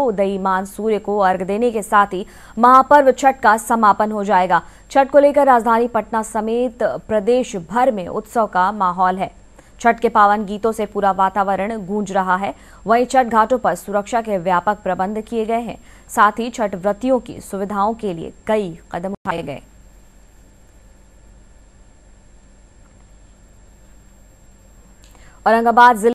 दईमान सूर्य को अर्घ देने के साथ ही महापर्व छठ का समापन हो जाएगा छठ को लेकर राजधानी पटना समेत प्रदेश भर में उत्सव का माहौल है छठ के पावन गीतों से पूरा वातावरण गूंज रहा है वहीं छठ घाटों पर सुरक्षा के व्यापक प्रबंध किए गए हैं साथ ही छठ व्रतियों की सुविधाओं के लिए कई कदम उठाए गए औरंगाबाद जिले